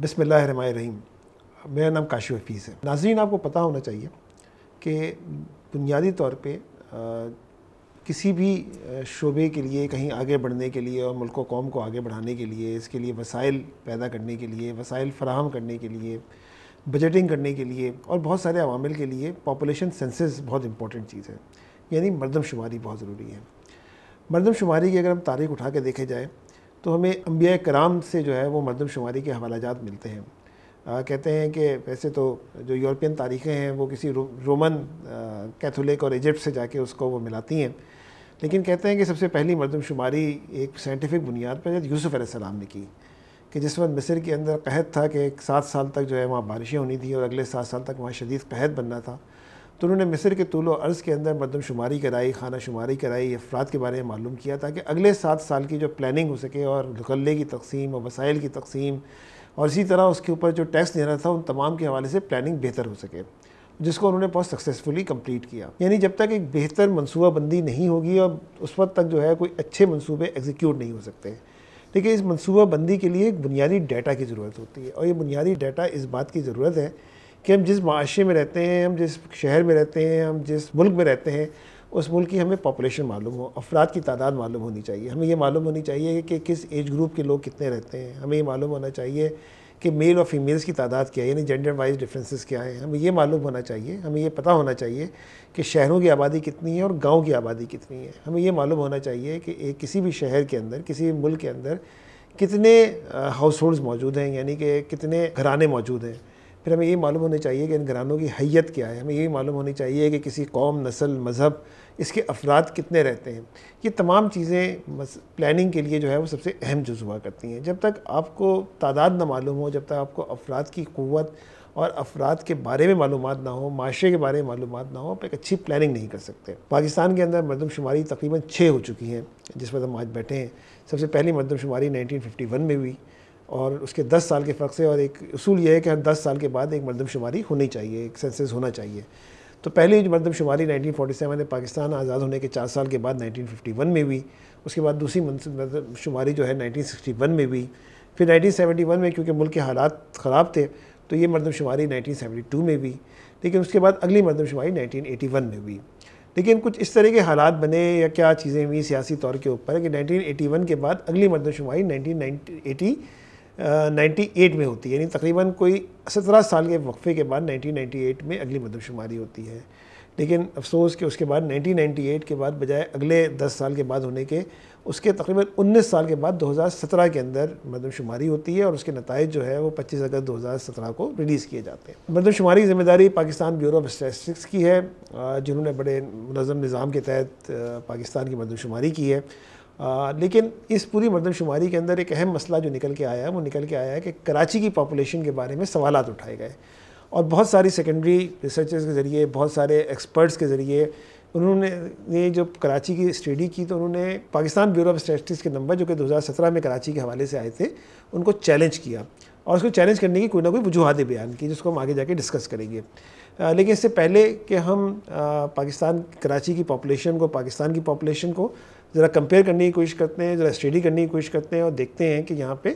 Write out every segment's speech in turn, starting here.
बिसमिल्ल रहीम मेरा नाम काशी हफीज़ है नाजरीन आपको पता होना चाहिए कि बुनियादी तौर पे किसी भी शोबे के लिए कहीं आगे बढ़ने के लिए और मुल्क कौम को आगे बढ़ाने के लिए इसके लिए वसाइल पैदा करने के लिए वसाइल फराहम करने के लिए बजटिंग करने के लिए और बहुत सारे अवामिल के लिए पॉपुलेशन सेंसस बहुत इंपॉर्टेंट चीज़ है यानी मरदमशुमारी बहुत ज़रूरी है मरदमशुमारी की अगर हम तारीख उठा के देखे जाए तो हमें अम्बिया कराम से जो है वो मरदमशुमारी के हवाला जात मिलते हैं आ, कहते हैं कि वैसे तो जो यूरोपियन तारीख़ें हैं वो किसी रो, रोमन कैथोलिक और इजिप्ट से जाके उसको वो मिलाती हैं लेकिन कहते हैं कि सबसे पहली मरदमशुमारी एक साइंटिफिक बुनियाद पर यूसुफ़ सलाम ने की कि जिस वक्त मिस्र के अंदर कहत था कि एक सात साल तक जो है वहाँ बारिशें होनी थी और अगले सात साल तक वहाँ शदीद कहत बनना था तो उन्होंने मिस्र के तुल और अर्ज़ के अंदर मरदमशुमारी कराई खाना शुमारी कराई अफराद के बारे में मालूम किया ताकि अगले सात साल की जो प्लानिंग हो सके और गले की तकसीम और वसाइल की तकसीम और इसी तरह उसके ऊपर जो टैक्स देना था उन तमाम के हवाले से प्लानिंग बेहतर हो सके जिसको उन्होंने बहुत सक्सेसफुली कंप्लीट किया यानी जब तक एक बेहतर मनसूबाबंदी नहीं होगी और उस वक्त तक जो है कोई अच्छे मनसूबे एग्जीक्यूट नहीं हो सकते लेकिन इस मनसूबाबंदी के लिए एक बुनियादी डाटा की ज़रूरत होती है और ये बुनियादी डाटा इस बात की ज़रूरत है कि हम जिस माशरे में रहते हैं हम जिस शहर में रहते हैं हम जिस मुल्क में रहते हैं उस मुल्क की हमें पॉपुलेशन मालूम हो अफराद की तादाद मालूम होनी चाहिए हमें ये मालूम होनी चाहिए कि किस एज ग्रुप के लोग कितने रहते हैं हमें ये मालूम होना चाहिए कि मेल और फीमेल्स की तादाद क्या है यानी जेंडर वाइज डिफरेंसेस क्या हैं हमें ये मालूम होना चाहिए हमें ये पता होना चाहिए कि शहरों की आबादी कितनी है और गाँव की आबादी कितनी है हमें ये मालूम होना चाहिए कि एक किसी भी शहर के अंदर किसी भी मुल्क के अंदर कितने हाउस होल्ड्स मौजूद हैं यानी कि कितने घराने मौजूद हैं फिर हमें ये मालूम होना चाहिए कि इन घरानों की हैत क्या है हमें ये मालूम होनी चाहिए कि किसी कौम नस्ल मज़हब इसके अफराद कितने रहते हैं ये तमाम चीज़ें प्लानिंग के लिए जो है वो सबसे अहम जज्बा करती हैं जब तक आपको तादाद ना मालूम हो जब तक आपको अफराद की क़वत और अफराद के बारे में मालूम ना हो माशरे के बारे में मालूम ना हो आप एक अच्छी प्लानिंग नहीं कर सकते पाकिस्तान के अंदर मरदमशुमारी तकरीबन छः हो चुकी हैं जिस पर हम आज बैठे हैं सबसे पहली मरदमशुमारी नाइनटीन फिफ्टी वन में हुई और उसके दस साल के फ़र्क से और एक असूल यह है कि हर दस साल के बाद एक मरदमशुमारी होनी चाहिए एक सेंसस होना चाहिए तो पहली जो मरदमशुमारी 1947 है पाकिस्तान आज़ाद होने के चार साल के बाद 1951 में हुई उसके बाद दूसरी मरदमशुमारी जो है 1961 में हुई फिर 1971 में क्योंकि मुल्क के हालात ख़राब थे तो ये मरदमशुमारी टू में हुई लेकिन उसके बाद अगली मरदमशुमारी वन में हुई लेकिन कुछ इस तरह के हालात बने या क्या चीज़ें हुई सियासी तौर के ऊपर कि वन के बाद अगली मरदमशुमारी नाइनटीन 98 में होती है यानी तकरीबन कोई सत्रह साल के वक्फे के बाद 1998 में अगली मदमशुमारी होती है लेकिन अफसोस कि उसके बाद 1998 के बाद बजाय अगले 10 साल के बाद होने के उसके तकरीबन 19 साल के बाद 2017 के अंदर मदमशुमारी होती है और उसके नतज जो है वो 25 अगस्त 2017 को रिलीज़ किए जाते हैं मदमशुमारी की ज़िम्मेदारी पाकिस्तान ब्यूरो ऑफ स्टैटिस्टिक्स की है जिन्होंने बड़े मनम निज़ाम के तहत पाकिस्तान की मदमशुमारी की है लेकिन इस पूरी मरदमशुमारी के अंदर एक अहम मसला जो निकल के आया है वो निकल के आया है कि कराची की पॉपुलेशन के बारे में सवाल उठाए गए और बहुत सारी सेकेंडरी रिसर्चर्स के ज़रिए बहुत सारे एक्सपर्ट्स के ज़रिए उन्होंने ने जो कराची की स्टडी की तो उन्होंने पाकिस्तान ब्यूरो ऑफ स्टैटिस्टिक्स के नंबर जो कि 2017 में कराची के हवाले से आए थे उनको चैलेंज किया और उसको चैलेंज करने की कोई ना कोई वजूहतें बयान की जिसको हम आगे जाके डिस्कस करेंगे आ, लेकिन इससे पहले कि हम आ, पाकिस्तान कराची की पॉपुलेशन को पाकिस्तान की पॉपुलेशन को જરા કમ્પેયર કરને કોશિશ કરતે હે જરા સ્ટડી કરને કોશિશ કરતે હે ઓર دیکھتے હે કે યહા પે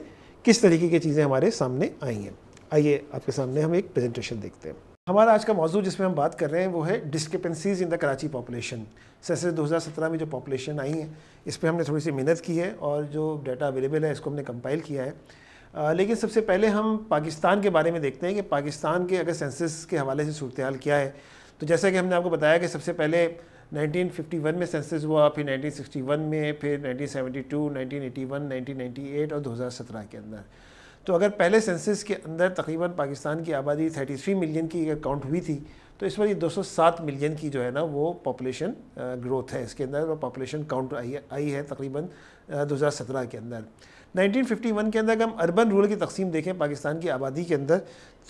કિસ તરીકે કે ચીજે હમારે સામે મે આયેંગે આઈએ આપકે સામે હમ એક પ્રેઝન્ટેશન દેખતે હે હમારા આજ કા મોઝુ જિસમે હમ બાત કર રહે હે વો હે discrepancies in the Karachi population census 2017 મે જો પોપ્યુલેશન આઈ હે ઇસપે હમણે થોડી સી મિનરટ કી હે ઓર જો ડેટા અવેલેબલ હે اسકો હમણે કમ્પાઇલ કિયા હે લેકિન سبસે પહેલે હમ પાકિસ્તાન કે બારે મે દેખતે હે કે પાકિસ્તાન કે અગર સેન્સસ કે હવાલે સે સુરત્યાલ કિયા હે તો જૈસા કે હમણે આપકો બતાયા કે سبસે પહેલે 1951 में सेंसस हुआ फिर 1961 में फिर 1972, 1981, 1998 और 2017 के अंदर तो अगर पहले सेंसस के अंदर तकरीबन पाकिस्तान की आबादी 33 मिलियन की अगर काउंट हुई थी तो इस बार 207 मिलियन की जो है ना वो पॉपुलेशन ग्रोथ है इसके अंदर और पॉपुलेशन काउंट आई है आई है तकरीबन 2017 के अंदर 1951 के अंदर अगर हम अर्बन रूरल की तकसीम देखें पाकिस्तान की आबादी के अंदर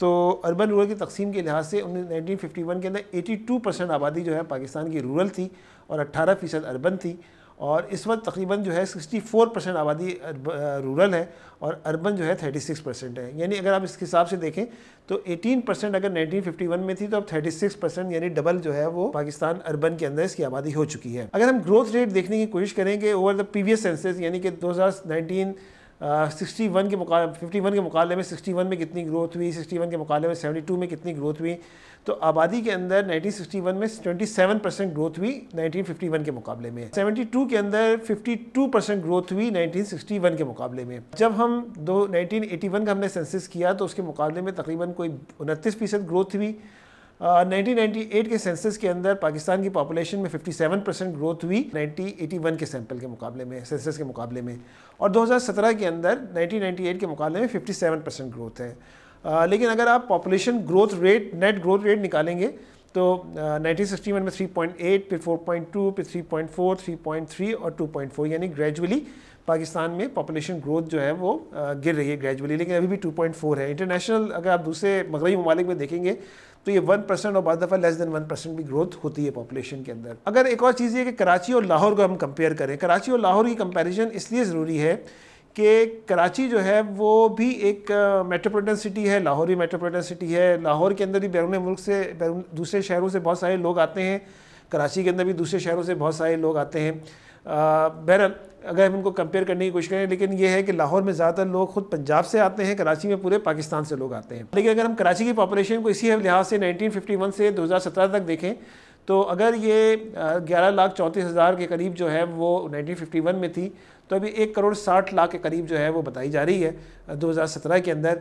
तो अर्बन रूरल की तकसीम के लिहाज से उन्नीस नाइनटीन फिफ्टी वन के अंदर एटी टू परसेंट आबादी जो है पाकिस्तान की रूरल थी और अट्ठारह फ़ीसद अर्बन थी और इस वक्त तकरीबन जो है सिक्सटी फोर परसेंट आबादी रूरल है और अर्बन जो है थर्टी सिक्स परसेंट है यानी अगर आप इस हिसाब से देखें तो एटीन परसेंट अगर नाइनटीन फिफ्टी वन में थी तो अब थर्टी सिक्स परसेंट यानी डबल जो है वो पाकिस्तान अर्बन के अंदर इसकी आबादी हो चुकी है अगर हम ग्रोथ रेट देखने की कोशिश करेंगे ओवर द प्रीवियस सेंसेस यानी कि दो हज़ार नाइनटीन सिक्सटी वन के मुकाबले फिफ्टी वन के मुकाबले में सिक्सटी वन में कितनी ग्रोथ हुई सिक्सटी वन के मुकाबले में सेवेंटी टू में कितनी ग्रोथ हुई तो आबादी के अंदर नाइनटीन सिक्सटी वन में ट्वेंटी सेवन परसेंट ग्रोथ हुई नाइनटीन फिफ्टी वन के मुकाबले में सेवेंटी टू के अंदर फिफ्टी टू परसेंट ग्रोथ हुई नाइनटीन सिक्सटी वन के मुकाबले में जब हम दो नाइनटीन एटी वन का हमने सेंसिस किया तो उसके मुकाबले में तकरीबन कोई उनतीस फीसद ग्रोथ हुई 1998 uh, के सेंसस के अंदर पाकिस्तान की पॉपुलेशन में 57 परसेंट ग्रोथ हुई 1981 के सैंपल के मुकाबले में सेंसस के मुकाबले में और 2017 के अंदर 1998 के मुकाबले में 57 परसेंट ग्रोथ है आ, uh, लेकिन अगर आप population growth rate net growth rate निकालेंगे तो नाइनटीन सिक्सटी वन में 3.8 फिर 4.2 फिर 3.4 3.3 और 2.4 यानी ग्रेजुअली पाकिस्तान में पॉपुलेशन ग्रोथ जो है वो uh, गिर रही है ग्रेजुअली लेकिन अभी भी 2.4 है इंटरनेशनल अगर आप दूसरे मगरबी ममालिक में देखेंगे तो ये वन परसेंट और बाद दफ़ा लेस देन वन परसेंट भी ग्रोथ होती है पॉपुलेशन के अंदर अगर एक और चीज़ ये कि कराची और लाहौर को हम कंपेयर करें कराची और लाहौर की कंपेरिजन इसलिए ज़रूरी है कि कराची जो है वो भी एक मेट्रोपोलिटन सिटी है लाहौर भी मेट्रोपोलिटन सिटी है लाहौर के अंदर भी बैरून मुल्क से दूसरे शहरों से बहुत सारे लोग आते हैं कराची के अंदर भी दूसरे शहरों से बहुत सारे लोग आते हैं बहरहाल अगर हम उनको कंपेयर करने की कोशिश करें लेकिन ये है कि लाहौर में ज़्यादातर लोग खुद पंजाब से आते हैं कराची में पूरे पाकिस्तान से लोग आते हैं लेकिन अगर हम कराची की पॉपुलेशन को इसी लिहाज से 1951 से 2017 तक देखें तो अगर ये ग्यारह लाख चौंतीस हज़ार के करीब जो है वो 1951 में थी तो अभी एक करोड़ साठ लाख के करीब जो है वो बताई जा रही है 2017 के अंदर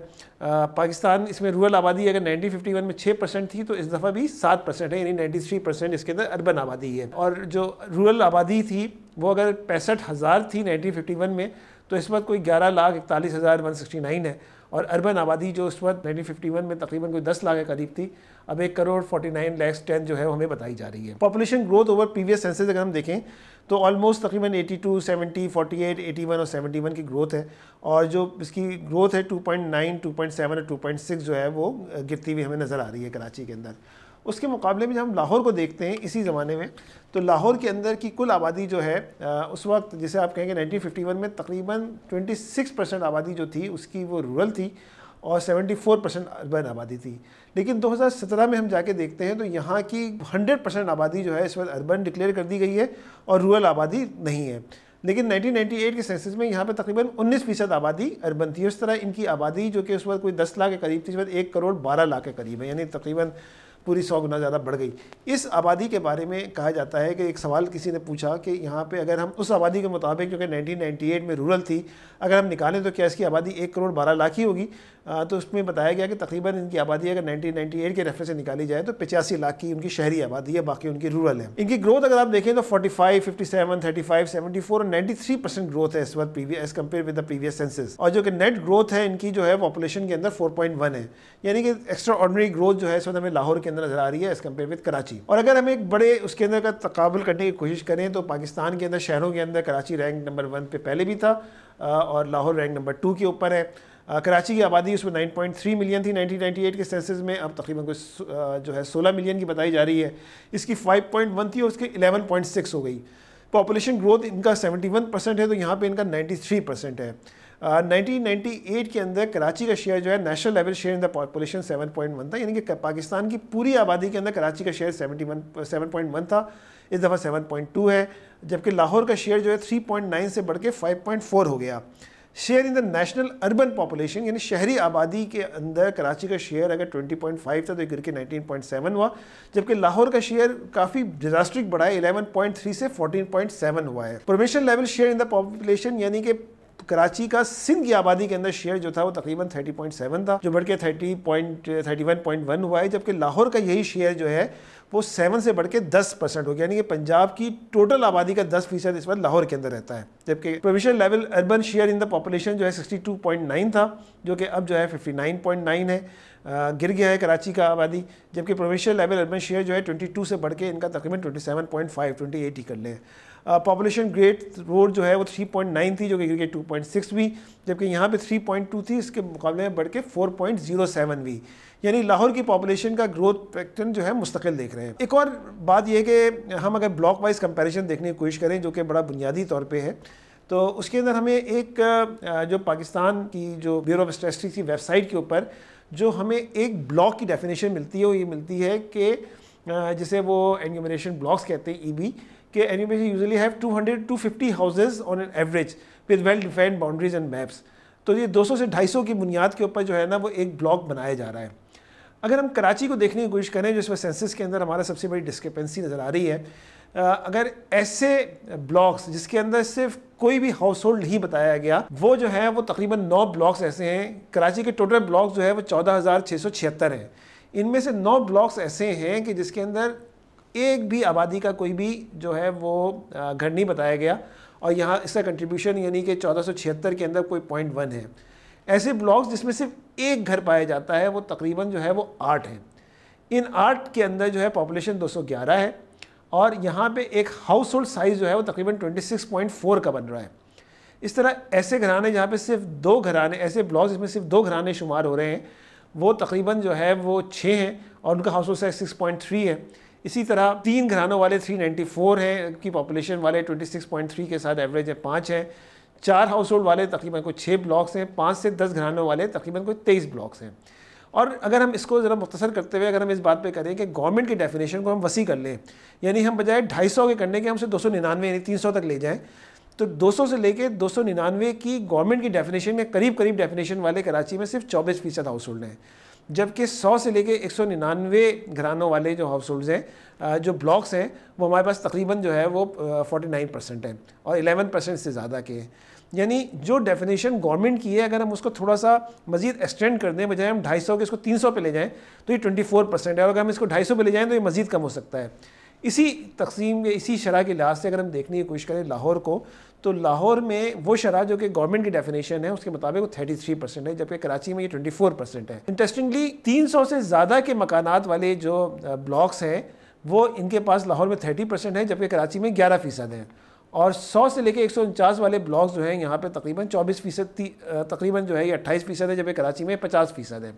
पाकिस्तान इसमें रूरल आबादी अगर 1951 में छः परसेंट थी तो इस दफ़ा भी सात परसेंट है यानी 93 परसेंट इसके अंदर अर्बन आबादी है और जो रूरल आबादी थी वो अगर पैंसठ हज़ार थी नाइनटीन में तो इस वक्त कोई ग्यारह लाख इकतालीस हज़ार वन सिक्सटी नाइन है और अर्बन आबादी जो उस वक्त नाइनटीन में तकरीबन कोई दस लाख के करीब थी अब एक करोड़ नाइन लैक्स टेन जो है हमें बताई जा रही है population growth over previous censuses अगर हम देखें तो ऑलमोस्ट तकरीबन 82, 70, 48, 81 और 71 की ग्रोथ है और जो इसकी ग्रोथ है 2.9, 2.7 और 2.6 जो है वो गिरती हुई हमें नज़र आ रही है कराची के अंदर उसके मुकाबले में जब हम लाहौर को देखते हैं इसी ज़माने में तो लाहौर के अंदर की कुल आबादी जो है उस वक्त जैसे आप कहेंगे 1951 में तकरीबन 26 परसेंट आबादी जो थी उसकी वो रूरल थी और 74 परसेंट अर्बन आबादी थी लेकिन 2017 में हम जाके देखते हैं तो यहाँ की 100 परसेंट आबादी जो है इस वक्त अर्बन डिक्लेयर कर दी गई है और रूरल आबादी नहीं है लेकिन 1998 के सेंसस में यहाँ पर तकरीबन 19 फीसद आबादी अर्बन थी उस तरह इनकी आबादी जो कि उस वक्त कोई 10 लाख के करीब थी इस वक्त एक करोड़ 12 लाख के करीब है यानी तकरीबन पूरी सौ गुना ज़्यादा बढ़ गई इस आबादी के बारे में कहा जाता है कि एक सवाल किसी ने पूछा कि यहाँ पे अगर हम उस आबादी के मुताबिक जो कि 1998 में रूरल थी अगर हम निकालें तो क्या इसकी आबादी एक करोड़ बारह लाख ही होगी तो उसमें बताया गया कि तकरीबन इनकी आबादी अगर नाइनटीन के रेफरेंस से निकाली जाए तो पचासी लाख की उनकी शहरी आबादी है बाकी उनकी रूरल है इनकी ग्रोथ अगर आप देखें तो थर्टी फाइव सेवेंटी फोर और थ्री परसेंट ग्रोथ है इस वक्त previous as compare with the previous censuses और जो कि नेट ग्रोथ है इनकी जो है पॉपुलेशन के अंदर फोर है यानी कि एक्स्ट्रा ग्रोथ जो है इस वक्त हमें लाहौर के अंदर नजर आ रही है एज़ कम्पेयर विद कराची और अगर हम एक बड़े उसके अंदर का तकबल करने की कोशिश करें तो पाकिस्तान के अंदर शहरों के अंदर कराची रैंक नंबर वन पे पहले भी था और लाहौर रैंक नंबर टू के ऊपर है कराची की आबादी उसमें 9.3 मिलियन थी 1998 के सेंसस में अब तकरीबन कुछ जो है 16 मिलियन की बताई जा रही है इसकी 5.1 थी और उसकी 11.6 हो गई पॉपुलेशन ग्रोथ इनका 71 परसेंट है तो यहाँ पे इनका 93 परसेंट है 1998 के अंदर कराची का शेयर जो है national level share in the population 7.1 था यानी कि पाकिस्तान की पूरी आबादी के अंदर कराची का शेयर 71 7.1 था इस दफ़ा 7.2 है जबकि लाहौर का शेयर जो है 3.9 से बढ़ के 5.4 हो गया share in the national urban population यानी शहरी आबादी के अंदर कराची का शेयर अगर 20.5 था तो गिर के 19.7 हुआ जबकि लाहौर का शेयर काफ़ी डिजास्ट्रिक बढ़ा है 11.3 से 14.7 हुआ है provincial level share in the population यानी कि कराची का सिंध की आबादी के अंदर शेयर जो था वो तकरीबन 30.7 था जो बढ़ के thirty point thirty one point one हुआ है जबकि लाहौर का यही शेयर जो है वो सेवन से बढ़ के दस परसेंट हो गया यानी कि पंजाब की टोटल आबादी का दस फीसद इस बार लाहौर के अंदर रहता है जबकि provincial level urban share in the population जो है सिक्सटी टू पॉइंट नाइन था जो कि अब जो है फिफ्टी नाइन पॉइंट नाइन है गिर गया है कराची का आबादी जबकि प्रोविंशियल लेवल अर्बन शेयर जो है ट्वेंटी टू से बढ़ के इनका तकरीबन twenty seven point five twenty eight ही कर लें पॉपुलेशन ग्रेट रोड जो है वो 3.9 थी जो कि गिर गई 2.6 भी जबकि यहाँ पे 3.2 थी इसके मुकाबले में बढ़ के 4.07 भी यानी लाहौर की पॉपुलेशन का ग्रोथ पैटर्न जो है मुस्तकिल देख रहे हैं एक और बात यह कि हम अगर ब्लॉक वाइज कंपेरिजन देखने की कोशिश करें जो कि बड़ा बुनियादी तौर पर है तो उसके अंदर हमें एक जो पाकिस्तान की जो ब्यूरो ऑफ स्टेस्ट्री थी वेबसाइट के ऊपर जो हमें एक ब्लॉक की डेफिनेशन मिलती है वो ये मिलती है कि जिसे वो एन्यूमरेशन ब्लॉक्स कहते हैं ई e कि enumeration usually have 200 fifty houses on an average with well defined boundaries and maps तो ये 200 से 250 की बुनियाद के ऊपर जो है ना वो एक ब्लॉक बनाया जा रहा है अगर हम कराची को देखने की कोशिश करें जिसमें सेंसिस के अंदर हमारा सबसे बड़ी डिस्क्रिपेंसी नज़र आ रही है अगर ऐसे ब्लॉक्स जिसके अंदर सिर्फ कोई भी हाउस होल्ड नहीं बताया गया वो जो है वो तकरीबन नौ ब्लॉक्स ऐसे हैं कराची के टोटल ब्लॉक्स जो है वो चौदह हज़ार छः सौ छिहत्तर हैं इनमें से नौ ब्लॉक्स ऐसे हैं कि जिसके अंदर एक भी आबादी का कोई भी जो है वो घर नहीं बताया गया और यहाँ इसका कंट्रीब्यूशन यानी कि चौदह के अंदर कोई पॉइंट वन है ऐसे ब्लॉक्स जिसमें सिर्फ एक घर पाया जाता है वो तकरीबन जो है वो आठ हैं इन आठ के अंदर जो है पॉपुलेशन 211 है और यहाँ पे एक हाउस होल्ड साइज़ जो है वो तकरीबन 26.4 का बन रहा है इस तरह ऐसे घराने जहाँ पे सिर्फ दो घराने ऐसे ब्लॉक्स जिसमें सिर्फ दो घराने शुमार हो रहे हैं वो तकरीबन जो है वो छः हैं और उनका हाउस होल्ड साइज सिक्स है इसी तरह तीन घरानों वाले 394 हैं की पॉपुलेशन वाले 26.3 के साथ एवरेज है पाँच है चार हाउस होल्ड वाले तकरीबन कोई छः ब्लॉक्स हैं पाँच से दस घरानों वाले तकरीबन कोई तेईस ब्लॉक्स हैं और अगर हम इसको ज़रा मुख्तर करते हुए अगर हम इस बात पे करें कि गवर्नमेंट की डेफिनेशन को हम वसी कर लें यानी हम बजाय ढाई सौ के करने के हमसे दो सौ निन्यानवे यानी तीन सौ तक ले जाएँ तो 200 से लेके दो की गवर्नमेंट की डेफिनेशन में करीब करीब डेफिनेशन वाले कराची में सिर्फ 24 फीसद हाउस होल्ड हैं जबकि 100 से लेके एक सौ घरानों वाले जो हाउस होल्ड्स हैं जो ब्लॉक्स हैं वो हमारे पास तकरीबन जो है वो 49 परसेंट है और 11 परसेंट से ज़्यादा के हैं यानी जो डेफिनेशन गवर्नमेंट की है अगर हम उसको थोड़ा सा मजीद एक्सटेंड कर दें बजाय हम 250 के इसको 300 पे ले जाएं तो ये 24 परसेंट है और अगर हम इसको 250 पे ले जाएं तो ये मजीद कम हो सकता है इसी तकसीम या इसी शरह के लिहाज से अगर हम देखने की कोशिश करें लाहौर को तो लाहौर में वो शराब जो कि गवर्नमेंट की डेफिनेशन है उसके मुताबिक वो 33 परसेंट है जबकि कराची में ये 24 परसेंट है इंटरेस्टिंगली 300 से ज़्यादा के मकानात वाले जो ब्लॉक्स हैं वो इनके पास लाहौर में 30 परसेंट है जबकि कराची में ग्यारह फ़ीसद हैं और 100 से लेकर एक वाले ब्लॉक जो हैं यहाँ पर तकरीबन चौबीस फ़ीसद तकरीबन जो है ये अट्ठाईस फ़ीसद है जबकि कराची में पचास फ़ीसद है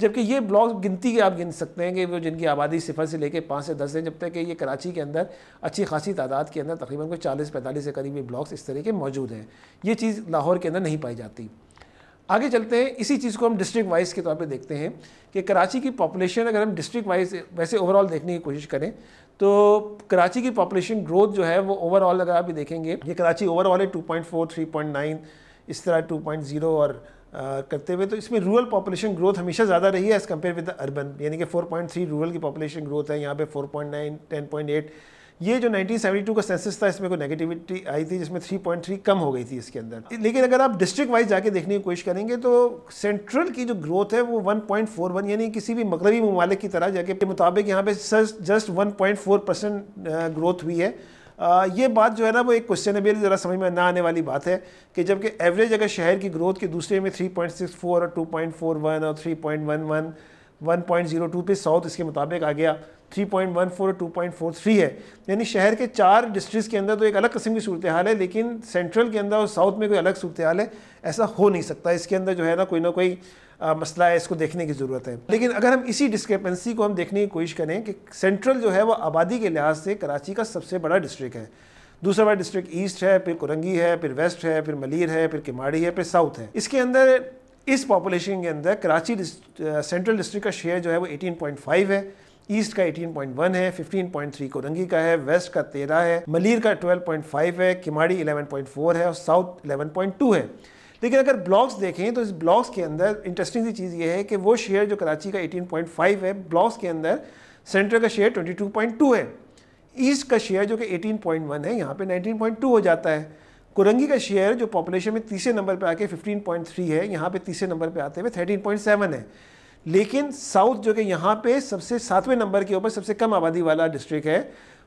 जबकि ये ब्लॉक गिनती के आप गिन सकते हैं कि वो जिनकी आबादी सिफर से लेकर पाँच से दस हैं जब तक कि ये कराची के अंदर अच्छी खासी तादाद के अंदर तकरीबन कोई चालीस पैंतालीस के करीब ये ब्लॉक्स इस तरह के मौजूद हैं ये चीज़ लाहौर के अंदर नहीं पाई जाती आगे चलते हैं इसी चीज़ को हम डिस्ट्रिक्ट वाइज के तौर पर देखते हैं कि कराची की पॉपुलेशन अगर हम डिस्ट्रिक्ट वाइज वैसे ओवरऑल देखने की कोशिश करें तो कराची की पॉपुलेशन ग्रोथ जो है वो ओवरऑल अगर आप ये देखेंगे ये कराची ओवरऑल है पॉइंट नाइन इस तरह जीरो और करते हुए तो इसमें रूरल पॉपुलेशन ग्रोथ हमेशा ज़्यादा रही है एज़ कम्पेयर विद अर्बन यानी कि 4.3 रूरल की पॉपुलेशन ग्रोथ है यहाँ पे 4.9 10.8 ये जो 1972 का सेंसस था इसमें कोई नेगेटिविटी आई थी जिसमें 3.3 कम हो गई थी इसके अंदर लेकिन अगर आप डिस्ट्रिक्ट वाइज जाके देखने की कोशिश करेंगे तो सेंट्रल की जो ग्रोथ है वो वन यानी किसी भी मगरबी ममालिक की तरह जाके मुताबिक यहाँ पे जस्ट वन परसेंट ग्रोथ हुई है ये बात जो है ना वो एक क्वेश्चनेबल ज़रा समझ में ना आने वाली बात है कि जबकि एवरेज अगर शहर की ग्रोथ के दूसरे में 3.64 और 2.41 और 3.11 1.02 पे साउथ इसके मुताबिक आ गया 3.14 और 2.43 है यानी शहर के चार डिस्ट्रिक्स के अंदर तो एक अलग किस्म की सूरत हाल है लेकिन सेंट्रल के अंदर और साउथ में कोई अलग सूरत हाल है ऐसा हो नहीं सकता इसके अंदर जो है ना कोई ना कोई आ, मसला है इसको देखने की ज़रूरत है लेकिन अगर हम इसी डिस्क्रेपेंसी को हम देखने की कोशिश करें कि सेंट्रल जो है वो आबादी के लिहाज से कराची का सबसे बड़ा डिस्ट्रिक्ट है दूसरा बड़ा डिस्ट्रिक्ट ईस्ट है फिर कुरंगी है फिर वेस्ट है फिर मलिर है फिर किमाड़ी है फिर साउथ है इसके अंदर इस पॉपुलेशन के अंदर कराची सेंट्रल डिस्ट्रिक्ट का शेयर जो है वो 18.5 है ईस्ट का 18.1 है 15.3 कोरंगी का है वेस्ट का 13 है मलिर का 12.5 है किमाड़ी 11.4 है और साउथ 11.2 है लेकिन अगर ब्लॉक्स देखें तो इस ब्लॉक्स के अंदर इंटरेस्टिंग सी चीज़ ये है कि वो शेयर जो कराची का 18.5 है ब्लॉक्स के अंदर सेंटर का शेयर 22.2 है ईस्ट का शेयर जो कि 18.1 है यहाँ पे 19.2 हो जाता है कुरंगी का शेयर जो पॉपुलेशन में तीसरे नंबर पर आके 15.3 है यहाँ पे तीसरे नंबर पर आते हुए थर्टीन है लेकिन साउथ जो कि यहाँ पर सबसे सातवें नंबर के ऊपर सबसे कम आबादी वाला डिस्ट्रिक्ट है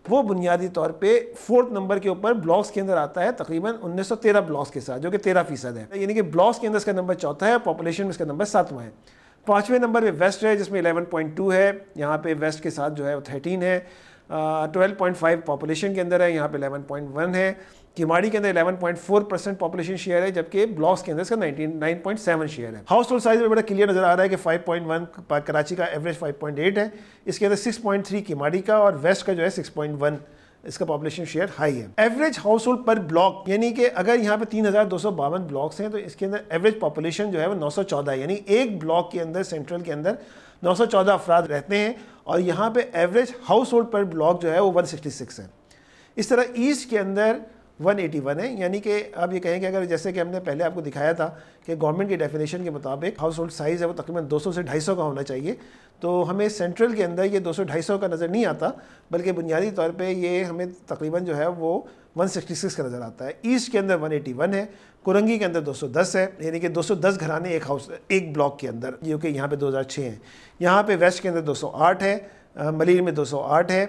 वो बुनियादी तौर पे फोर्थ नंबर के ऊपर ब्लॉक्स के अंदर आता है तकरीबन 1913 ब्लॉक्स के साथ जो कि तेरह फीसद है यानी कि ब्लॉक्स के अंदर इसका नंबर चौथा है पॉपुलेशन में इसका नंबर सातवां है पाँचवें नंबर पे वेस्ट है जिसमें 11.2 है यहाँ पे वेस्ट के साथ जो है वो थर्टीन है ट्वेल्व पॉइंट फाइव पॉपुलेशन के अंदर है यहाँ पे 11.1 है किमाड़ी के अंदर 11.4 परसेंट पॉपुलेशन शेयर है जबकि ब्लॉक्स के अंदर इसका 99.7 शेयर है हाउस होल्ड साइज में बड़ा क्लियर नजर आ रहा है कि 5.1 कराची का एवरेज 5.8 है इसके अंदर 6.3 किमाड़ी का और वेस्ट का जो है 6.1 इसका पॉपुलेशन शेयर हाई है average household per block यानी कि अगर यहाँ पे तीन हज़ार दो सौ बावन ब्लॉक्स हैं तो इसके अंदर एवरेज पॉपुलेशन जो है वो नौ सौ चौदह यानी एक ब्लॉक के अंदर सेंट्रल के अंदर नौ सौ चौदह अफराद रहते हैं और यहाँ पे average household per block जो है वो वन सिक्सटी सिक्स है इस तरह ईस्ट के अंदर 181 है यानी कि आप ये कहें कि अगर जैसे कि हमने पहले आपको दिखाया था कि गवर्नमेंट की डेफिनेशन के मुताबिक हाउस होल्ड साइज़ है वो तकरीबन 200 से 250 का होना चाहिए तो हमें सेंट्रल के अंदर ये 200 250 का नज़र नहीं आता बल्कि बुनियादी तौर पे ये हमें तकरीबन जो है वो 166 का नज़र आता है ईस्ट के अंदर 181 है कुरंगी के अंदर 210 है यानी कि 210 घराने एक हाउस एक ब्लॉक के अंदर जो कि यहाँ पे 2006 हैं यहाँ पे वेस्ट के अंदर 208 है मलिर में 208 है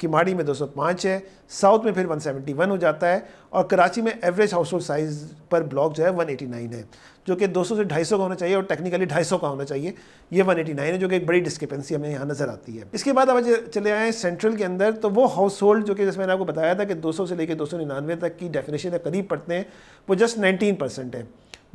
किमाड़ी में 205 है साउथ में फिर 171 हो जाता है और कराची में average household size per block जो है 189 है जो कि 200 से 250 का होना चाहिए और टेक्निकली 250 का होना चाहिए ये 189 है जो कि एक बड़ी डिस्क्रिपेंसी हमें यहाँ नज़र आती है इसके बाद अब चले आए सेंट्रल के अंदर तो वो हाउस होल्ड जो कि जैसे मैंने आपको बताया था कि दो से लेकर दो तक की डेफिनेशन के करीब पड़ते हैं वो जस्ट नाइनटीन है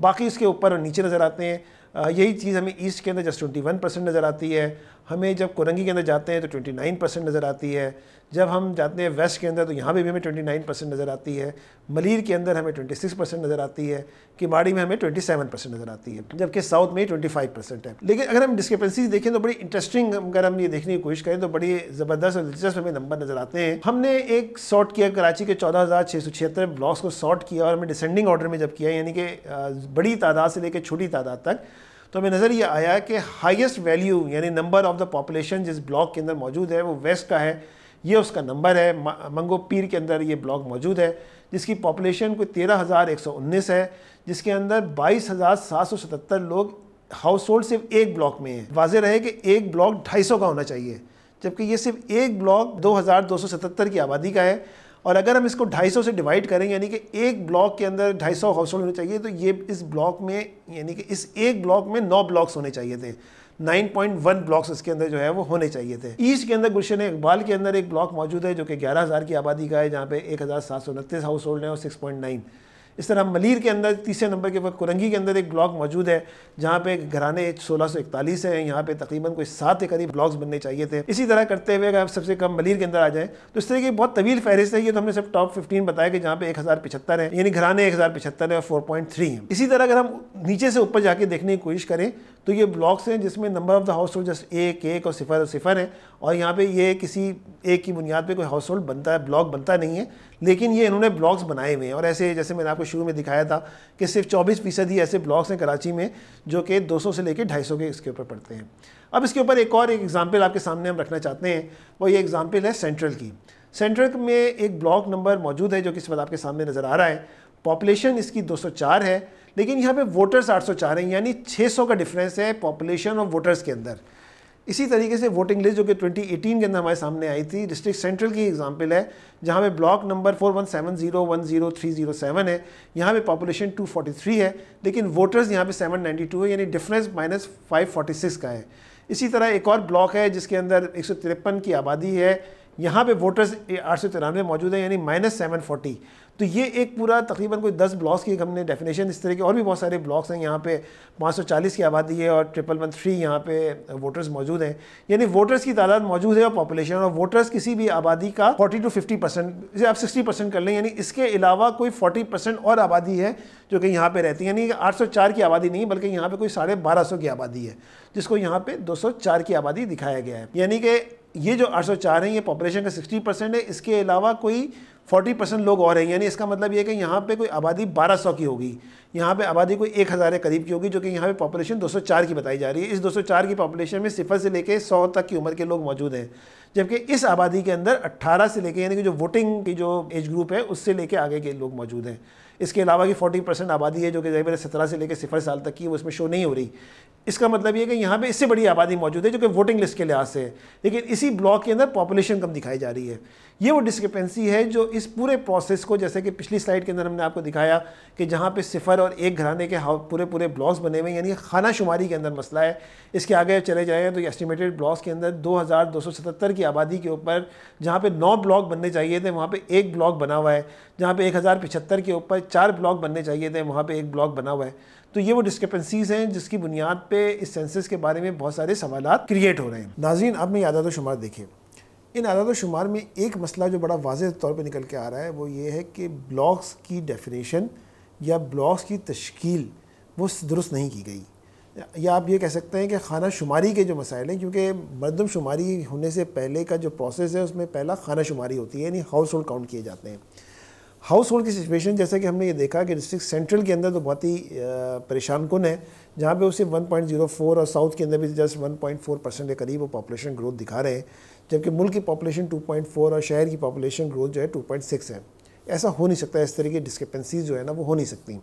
बाकी इसके ऊपर और नीचे नज़र आते हैं यही चीज़ हमें ईस्ट के अंदर जस्ट ट्वेंटी वन परसेंट नज़र आती है हमें जब कोरंगी के अंदर जाते हैं तो 29 परसेंट नज़र आती है जब हम जाते हैं वेस्ट के अंदर तो यहाँ पर भी हमें 29 परसेंट नज़र आती है मलिर के अंदर हमें 26 परसेंट नज़र आती है किमाड़ी में हमें 27 परसेंट नज़र आती है जबकि साउथ में ट्वेंटी परसेंट है लेकिन अगर हम डिस्क्रिपेंसीज देखें तो बड़ी इंटरेस्टिंग अगर हम ये देखने की कोशिश करें तो बड़ी ज़बरदस्त और दिलचस्प हमें नंबर नज़र आते हैं हमने एक शॉर्ट किया कराची के चौदह हज़ार ब्लॉक्स को सॉर्ट किया और हमें डिसेंडिंग ऑर्डर में जब किया यानी कि बड़ी तादाद से लेकर छोटी तादाद तक तो हमें नज़र ये आया कि हाइस्ट वैल्यू यानी नंबर ऑफ़ द पॉपुलेशन जिस ब्लॉक के अंदर मौजूद है वो वेस्ट का है ये उसका नंबर है मंगो पीर के अंदर ये ब्लॉक मौजूद है जिसकी पॉपुलेशन कोई तेरह हज़ार एक सौ उन्नीस है जिसके अंदर बाईस हज़ार सात सौ सतहत्तर लोग हाउस होल्ड सिर्फ एक ब्लॉक में है वाजह रहे कि एक ब्लॉक ढाई सौ का होना चाहिए जबकि ये सिर्फ एक ब्लॉक दो हज़ार दो सौ सतहत्तर की आबादी का है और अगर हम इसको 250 से डिवाइड करें यानी कि एक ब्लॉक के अंदर 250 हाउस होल्ड होने चाहिए तो ये इस ब्लॉक में यानी कि इस एक ब्लॉक में नौ ब्लॉक्स होने चाहिए थे 9.1 ब्लॉक्स इसके अंदर जो है वो होने चाहिए थे ईस्ट के अंदर गुलशन इकबाल के अंदर एक ब्लॉक मौजूद है जो कि ग्यारह हज़ार की आबादी का है जहाँ पे एक हज़ार सात सौ उनतीस हाउस होल्ड है और सिक्स पॉइंट नाइन इस तरह मलिर के अंदर तीसरे नंबर के वक्त कुरंगी के अंदर एक ब्लॉक मौजूद है जहाँ पे घराने सोलह सौ इकतालीस है यहाँ पे तकरीबन कोई सात के करीब ब्लॉक्स बनने चाहिए थे इसी तरह करते हुए अगर आप सबसे कम मलिर के अंदर आ जाए तो इस तरह की बहुत तवील फहरिस्त है ये तो हमने सिर्फ टॉप फिफ्टीन बताया कि जहाँ पे एक हज़ार पिछहत्तर है यानी घराने एक हज़ार पिछहत्तर है और फोर पॉइंट थ्री है इसी तरह अगर हम नीचे से ऊपर जाके देखने की कोशिश करें तो ये ब्लॉक्स हैं जिसमें number of the household just एक एक और सिफर और सिफर है और यहाँ पे ये किसी एक की बुनियाद पे कोई हाउस होल्ड बनता है ब्लॉक बनता नहीं है लेकिन ये इन्होंने ब्लॉक्स बनाए हुए हैं और ऐसे जैसे मैंने आपको शुरू में दिखाया था कि सिर्फ चौबीस फीसद ही ऐसे ब्लॉक्स हैं कराची में जो कि दो से लेकर ढाई के इसके ऊपर पड़ते हैं अब इसके ऊपर एक और एक एग्ज़ाम्पल आपके सामने हम रखना चाहते हैं वो ये एग्ज़ाम्पल है सेंट्रल की सेंट्रल में एक ब्लॉक नंबर मौजूद है जो कि इस वक्त आपके सामने नज़र आ रहा है पॉपुलेशन इसकी 204 है लेकिन यहाँ पे वोटर्स रहे हैं यानी 600 का डिफरेंस है पॉपुलेशन और वोटर्स के अंदर इसी तरीके से वोटिंग लिस्ट जो कि 2018 के अंदर हमारे सामने आई थी डिस्ट्रिक्ट सेंट्रल की एग्जांपल है जहाँ पे ब्लॉक नंबर सेवन है यहाँ पे पॉपुलेशन 243 है लेकिन वोटर्स यहाँ पे 792 है यानी डिफरेंस माइनस 546 का है इसी तरह एक और ब्लॉक है जिसके अंदर एक की आबादी है यहाँ पे वोटर्स आठ मौजूद है यानी माइनस सेवन तो ये एक पूरा तकरीबन कोई दस ब्लॉक्स की हमने डेफिनेशन इस तरह के और भी बहुत सारे ब्लॉक्स हैं यहाँ पे 540 की आबादी है और ट्रिपल वन थ्री यहाँ पे वोटर्स मौजूद हैं यानी वोटर्स की तादाद मौजूद है और पॉपुलेशन और वोटर्स किसी भी आबादी का 40 टू 50 परसेंट इसे आप 60 परसेंट कर लें यानी इसके अलावा कोई 40 परसेंट और आबादी है जो कि यहाँ पर रहती है यानी आठ की आबादी नहीं बल्कि यहाँ पर कोई साढ़े की आबादी है जिसको यहाँ पर दो की आबादी दिखाया गया है यानी कि ये जो चार है ये पॉपुलेशन का सिक्सटी परसेंट है इसके अलावा कोई फोर्टी परसेंट लोग और हैं यानी इसका मतलब ये है कि यहाँ पे कोई आबादी 1200 की होगी यहाँ पे आबादी कोई एक हज़ार के करीब की होगी जो कि यहाँ पे पॉपुलेशन 204 की बताई जा रही है इस 204 की पॉपुलेशन में सिफर से लेके 100 तक की उम्र के लोग मौजूद हैं जबकि इस आबादी के अंदर 18 से लेके यानी कि जो वोटिंग की जो एज ग्रुप है उससे लेके आगे के लोग मौजूद हैं इसके अलावा कि फोर्टी परसेंट आबादी है जो कि जाहिर सत्रह से लेकर सिफर साल तक की वो इसमें शो नहीं हो रही इसका मतलब ये कि यहाँ पे इससे बड़ी आबादी मौजूद है जो कि वोटिंग लिस्ट के लिहाज से है लेकिन इसी ब्लॉक के अंदर पॉपुलेशन कम दिखाई जा रही है ये वो डिस्क्रिपेंसी है जो इस पूरे प्रोसेस को जैसे कि पिछली स्लाइड के अंदर हमने आपको दिखाया कि जहाँ पे सिफर और एक घराने के पूरे पूरे ब्लॉक्स बने हुए हैं यानी खाना शुमारी के अंदर मसला है इसके आगे चले जाएँ तो एस्टिमेटेड ब्लॉक्स के अंदर 2277 की आबादी के ऊपर जहाँ पे नौ ब्लॉक बनने चाहिए थे वहाँ पर एक ब्लॉक बना हुआ है जहाँ पर एक के ऊपर चार ब्लॉक बनने चाहिए थे वहाँ पर एक ब्लॉक बना हुआ है तो ये वो डिस्क्रिपेंसीज़ हैं जिसकी बुनियाद पे इस सेंसस के बारे में बहुत सारे सवाल क्रिएट हो रहे हैं नाजीन आपने मैं यादाद तो शुमार देखिए इन आदाद शुमार में एक मसला जो बड़ा वाज तौर पर निकल के आ रहा है वो ये है कि ब्लॉक्स की डेफिनेशन या ब्लॉक्स की तश्कील वो दुरुस्त नहीं की गई या आप ये कह सकते हैं कि खाना शुमारी के जो मसाइल हैं क्योंकि मरदम शुमारी होने से पहले का जो प्रोसेस है उसमें पहला खाना शुमारी होती है यानी हाउस होल्ड काउंट किए जाते हैं हाउस होल्ड की सिचुएशन जैसे कि हमने ये देखा कि डिस्ट्रिक्ट सेंट्रल के अंदर तो बहुत ही परेशान कन है जहाँ पे उसे 1.04 और साउथ के अंदर भी जस्ट 1.4 परसेंट के करीब वो पॉपुलेशन ग्रोथ दिखा रहे हैं जबकि मुल्क की पॉपुलेशन 2.4 और शहर की पॉपुलेशन ग्रोथ जो है 2.6 है ऐसा हो नहीं सकता इस तरह की डिस्क्रिपेंसीज जो है ना वो हो नहीं सकती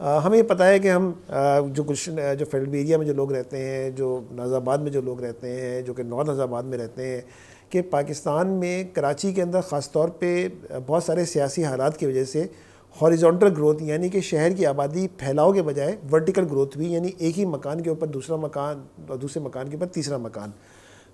आ, हमें ये पता है कि हम आ, जो कुछ जो फेडरल एरिया में जो लोग रहते हैं जो नज़ाबाद में जो लोग रहते हैं जो कि नॉर्थ नज़ाबाद में रहते हैं कि पाकिस्तान में कराची के अंदर ख़ास तौर पर बहुत सारे सियासी हालात की वजह से हॉरिजॉन्टल ग्रोथ यानी कि शहर की आबादी फैलाव के बजाय वर्टिकल ग्रोथ भी यानी एक ही मकान के ऊपर दूसरा मकान और दूसरे मकान के ऊपर तीसरा मकान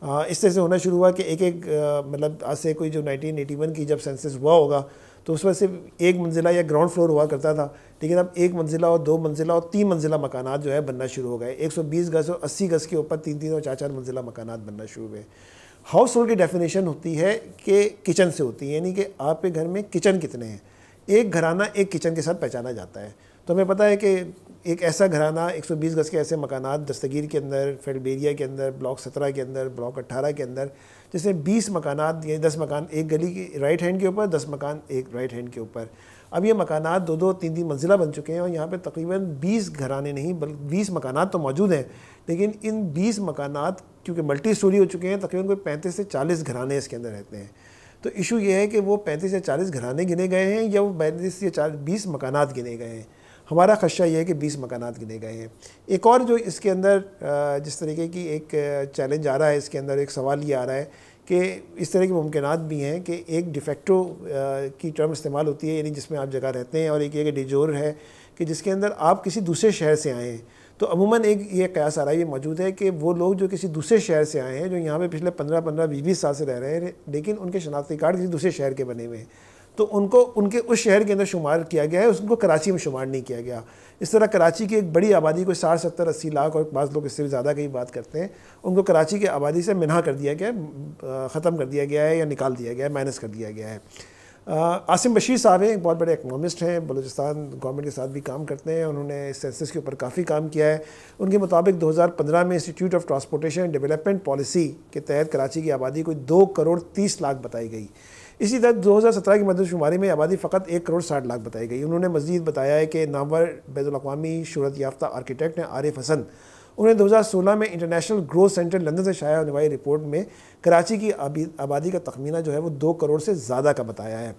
इस तरह से होना शुरू हुआ कि एक एक मतलब आज से कोई जो 1981 की जब सेंसस हुआ होगा तो उसमें सिर्फ एक मंजिला या ग्राउंड फ्लोर हुआ करता था लेकिन अब एक मंजिला और दो मंजिला और तीन मंजिला मकाना जो है बनना शुरू हो गए 120 गज़ और 80 गज़ के ऊपर तीन तीन और चार चार मंजिला मकान बनना शुरू हुए हाउस होल्ड की डेफिनेशन होती है कि किचन से होती है यानी कि आपके घर में किचन कितने हैं एक घराना एक किचन के साथ पहचाना जाता है तो हमें पता है कि एक ऐसा घराना 120 गज़ के ऐसे मकानात दस्तगीर के अंदर फेडबेरिया के अंदर ब्लॉक सत्रह के अंदर ब्लॉक अट्ठारह के अंदर जिसमें 20 मकानात ये 10 मकान एक गली के राइट हैंड के ऊपर 10 मकान एक राइट हैंड के ऊपर अब ये मकानात दो दो तीन तीन मंजिला बन चुके हैं और यहाँ पे तकरीबन 20 घराने नहीं बल्कि 20 मकानात तो मौजूद हैं लेकिन इन 20 मकानात क्योंकि मल्टी स्टोरी हो चुके हैं तकरीबन कोई पैंतीस से चालीस घराने इसके अंदर रहते हैं तो इशू ये है कि वो पैंतीस या चालीस घराने गिने गए हैं या वो पैंतीस या चालीस बीस मकानात गिने गए हैं हमारा खदशा यह है कि बीस मकान गिने गए हैं एक और जो इसके अंदर जिस तरीके की एक चैलेंज आ रहा है इसके अंदर एक सवाल ये आ रहा है कि इस तरह के मुमकिन भी हैं कि एक डिफेक्टो की टर्म इस्तेमाल होती है यानी जिसमें आप जगह रहते हैं और एक ये डिजोर है कि जिसके अंदर आप किसी दूसरे शहर से आए हैं तो अमूमन एक ये कयास आ रहा है ये मौजूद है कि वो लोग जो किसी दूसरे शहर से आए हैं जो यहाँ पे पिछले पंद्रह पंद्रह बीस बीस साल से रह रहे हैं लेकिन उनके शनाख्ती कार्ड किसी दूसरे शहर के बने हुए हैं तो उनको उनके उस शहर के अंदर शुमार किया गया है उसको कराची में शुमार नहीं किया गया इस तरह कराची की एक बड़ी आबादी को साठ सत्तर अस्सी लाख और बाद लोग इससे भी ज़्यादा की बात करते हैं उनको कराची की आबादी से मिना कर दिया गया ख़त्म कर दिया गया है या निकाल दिया गया है माइनस कर दिया गया है आसिम बशीर साहब हैं एक बहुत बड़े इकनॉमिस्ट हैं बलूचिस्तान गवर्नमेंट के साथ भी काम करते हैं उन्होंने इस सेंसस के ऊपर काफ़ी काम किया है उनके मुताबिक 2015 में Institute of Transportation Development Policy के तहत कराची की आबादी कोई दो करोड़ तीस लाख बताई गई इसी तरह दो हज़ार सत्रह की मददशुमारी में आबादी फ़कत एक करोड़ साठ लाख बताई गई उन्होंने मजीद बताया है कि नामवर बैतुलवी शहरत याफ्ता आर्किटेक्ट हैं आरिफ हसन उन्हें 2016 में इंटरनेशनल ग्रोथ सेंटर लंदन से शाया होने वाली रिपोर्ट में कराची की आबादी का तखमीना जो है वो दो करोड़ से ज़्यादा का बताया है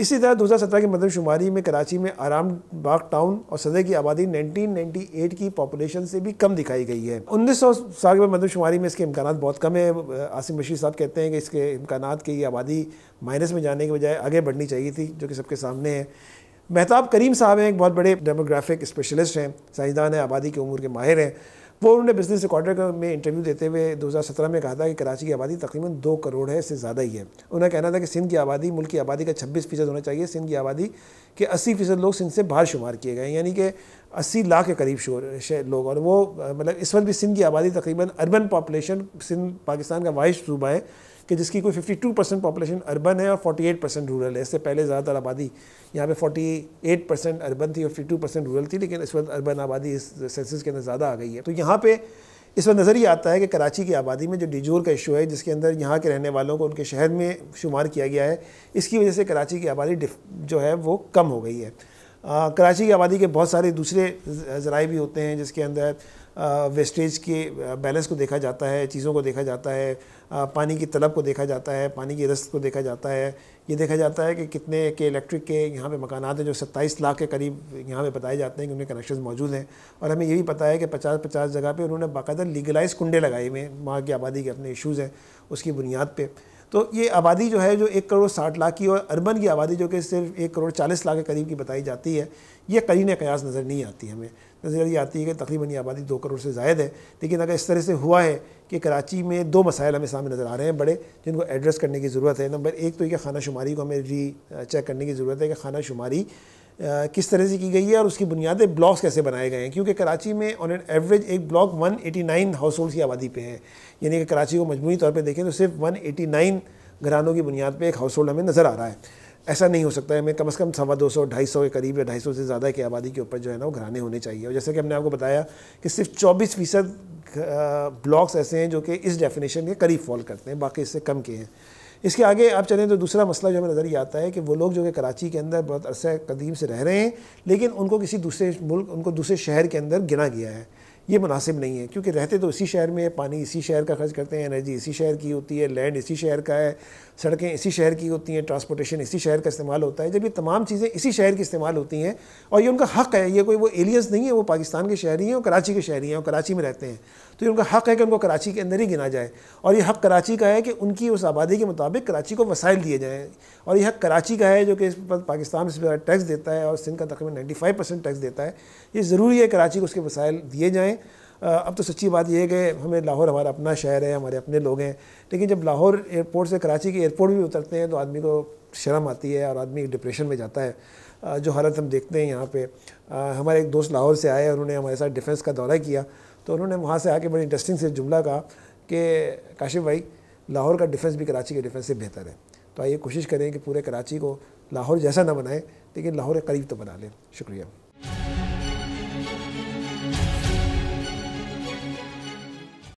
इसी तरह दो हज़ार सत्रह की मतलब शुमारी में कराची में आराम बाग टाउन और सदर की आबादी 1998 की पॉपुलेशन से भी कम दिखाई गई है 1900 साल के मतलब शुमारी में इसके इम्कान बहुत कम है आसिम बशीर साहब कहते हैं कि इसके इम्कान की आबादी माइनस में जाने के बजाय आगे बढ़नी चाहिए थी जो कि सबके सामने है महताब करीम साहब हैं एक बहुत बड़े डेमोग्राफिक स्पेशलिस्ट हैं साइंसदान हैं आबादी के उमूर के माहिर हैं वो उन्होंने बिजनेस रिकॉर्डर में इंटरव्यू देते हुए 2017 में कहा था कि कराची की आबादी तकरीबन दो करोड़ है इससे ज़्यादा ही है उन्होंने कहना था कि सिंध की आबादी मुल्क की आबादी का छब्बीस फीसद होना चाहिए सिंध की आबादी के अस्सी फीसद लोग सिंध से बाहर शुमार किए गए यानी कि अस्सी लाख के करीब लोग और वो मतलब इस वक्त भी सिंध की आबादी तकरीबन अर्बन पॉपुलेशन सिंध पाकिस्तान का वाहिश सूबा है कि जिसकी कोई 52 परसेंट पॉपुलेशन अर्बन है और 48 परसेंट रूरल है इससे पहले ज़्यादातर आबादी यहाँ पे 48 परसेंट अर्बन थी और 52 परसेंट रूरल थी लेकिन इस वक्त अर्बन आबादी इस सेंसिस के अंदर ज़्यादा आ गई है तो यहाँ पे इस वक्त नज़र ही आता है कि कराची की आबादी में जो डिजोर का इशू है जिसके अंदर यहाँ के रहने वालों को उनके शहर में शुमार किया गया है इसकी वजह से कराची की आबादी जो है वो कम हो गई है आ, कराची की आबादी के बहुत सारे दूसरे ज़राए भी होते हैं जिसके अंदर वेस्टेज के बैलेंस को देखा जाता है चीज़ों को देखा जाता है पानी की तलब को देखा जाता है पानी की रस्त को देखा जाता है ये देखा जाता है कि कितने के इलेक्ट्रिक के यहाँ पे मकान हैं जो 27 लाख के करीब यहाँ पे बताए जाते हैं कि उनमें कनेक्शन मौजूद हैं और हमें ये भी पता है कि 50-50 जगह पे उन्होंने बाकायदा लीगलाइज कुंडे लगाए हुए वहाँ की आबादी के अपने इशूज़ हैं उसकी बुनियाद पर तो ये आबादी जो है जो एक करोड़ साठ लाख की और अरबन की आबादी जो कि सिर्फ एक करोड़ चालीस लाख के करीब की बताई जाती है ये करीन कयास नज़र नहीं आती हमें नज़र ये आती है कि तकरीबन ये आबादी दो करोड़ से ज़ायद है लेकिन अगर इस तरह से हुआ है कि कराची में दो मसाइल हमें सामने नज़र आ रहे हैं बड़े जिनको एड्रेस करने की ज़रूरत है नंबर एक तो ये खाना शुमारी को हमें री चेक करने की ज़रूरत है कि खाना शुमारी किस तरह से की गई है और उसकी बुनियादें ब्लॉक्स कैसे बनाए गए हैं क्योंकि कराची में ऑन एन एवरेज एक ब्लॉक नाइन हाउस होल्ड की आबादी पे है यानी कि कराची को मजमूरी तौर पर देखें तो सिर्फ नाइन घरानों की बुनियाद पर एक हाउस होल्ड हमें नज़र आ रहा है ऐसा नहीं हो सकता है हमें कम से कम सवा दो सौ ढाई सौ के करीब या ढाई सौ से ज़्यादा की आबादी के ऊपर जो है ना वो घराने होने चाहिए और जैसे कि हमने आपको बताया कि सिर्फ चौबीस फीसद ब्लॉक्स ऐसे हैं जो कि इस डेफिनेशन के करीब फॉल करते हैं बाकी इससे कम के हैं इसके आगे आप चलें तो दूसरा मसला जो हमें नज़र ही आता है कि वो लोग जो कि कराची के अंदर बहुत अरसा कदीम से रह रहे हैं लेकिन उनको किसी दूसरे मुल्क उनको दूसरे शहर के अंदर गिना गया है ये मुनासिब नहीं है क्योंकि रहते तो इसी शहर में पानी इसी शहर का खर्च करते हैं एनर्जी इसी शहर की होती है लैंड इसी शहर का है सड़कें इसी शहर की होती हैं ट्रांसपोर्टेशन इसी शहर का इस्तेमाल होता है जब ये तमाम चीज़ें इसी शहर की इस्तेमाल होती हैं और ये उनका हक है ये कोई वो एलियंस नहीं है वो पाकिस्तान के शहरी हैं और कराची के शहरी हैं और कराची में रहते हैं तो ये उनका हक है कि उनको कराची के अंदर ही गिना जाए और ये हक कराची का है कि उनकी उस आबादी के मुताबिक कराची को वसाइल दिए जाएँ और ये हक कराची का है जो कि इस पर पाकिस्तान इस पर टैक्स देता है और सिंध का तकरीबन नाइन्टी फाइव परसेंट टैक्स देता है ये ज़रूरी है कराची को उसके वसाइल दिए जाएँ हैं अब तो सच्ची बात यह है कि हमें लाहौर हमारा अपना शहर है हमारे अपने लोग हैं लेकिन जब लाहौर एयरपोर्ट से कराची के एयरपोर्ट भी उतरते हैं तो आदमी को शर्म आती है और आदमी डिप्रेशन में जाता है जो हालत हम देखते हैं यहाँ पे हमारे एक दोस्त लाहौर से आए उन्होंने हमारे साथ डिफेंस का दौरा किया तो उन्होंने वहाँ से आके बड़े इंटरेस्टिंग से जुमला कहा कि काशिफ भाई लाहौर का डिफेंस भी कराची के डिफेंस से बेहतर है तो आइए कोशिश करें कि पूरे कराची को लाहौर जैसा ना बनाएं लेकिन लाहौर के करीब तो बना लें शुक्रिया